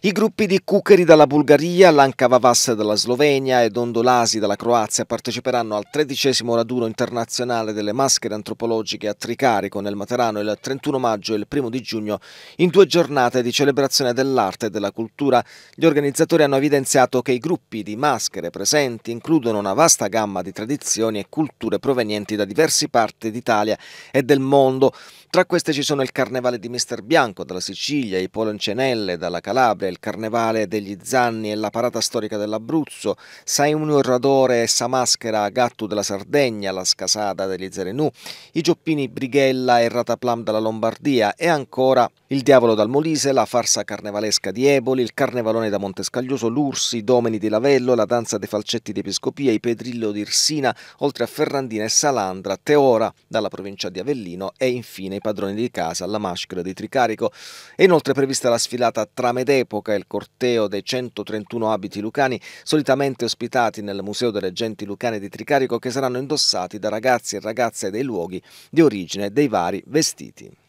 I gruppi di Cucheri dalla Bulgaria, Lanka Vavassa dalla Slovenia e Dondolasi dalla Croazia parteciperanno al tredicesimo raduno internazionale delle maschere antropologiche a Tricarico nel Materano il 31 maggio e il 1 di giugno in due giornate di celebrazione dell'arte e della cultura. Gli organizzatori hanno evidenziato che i gruppi di maschere presenti includono una vasta gamma di tradizioni e culture provenienti da diverse parti d'Italia e del mondo. Tra queste ci sono il Carnevale di Mister Bianco dalla Sicilia, i Poloncenelle dalla Calabria, il Carnevale degli Zanni e la Parata Storica dell'Abruzzo, Saimunio Orradore e Sa Maschera Gattu della Sardegna, la Scasada degli Zerenù, i Gioppini Brighella e Rataplam dalla Lombardia e ancora il Diavolo dal Molise, la farsa carnevalesca di Eboli, il Carnevalone da Montescaglioso, l'Ursi, i Domeni di Lavello, la danza dei falcetti di Episcopia, i Pedrillo di Irsina, oltre a Ferrandina e Salandra, Teora dalla provincia di Avellino e infine ai padroni di casa alla maschera di Tricarico. È inoltre prevista la sfilata Trame d'epoca, il corteo dei 131 abiti lucani, solitamente ospitati nel Museo delle Genti Lucane di Tricarico, che saranno indossati da ragazzi e ragazze dei luoghi di origine dei vari vestiti.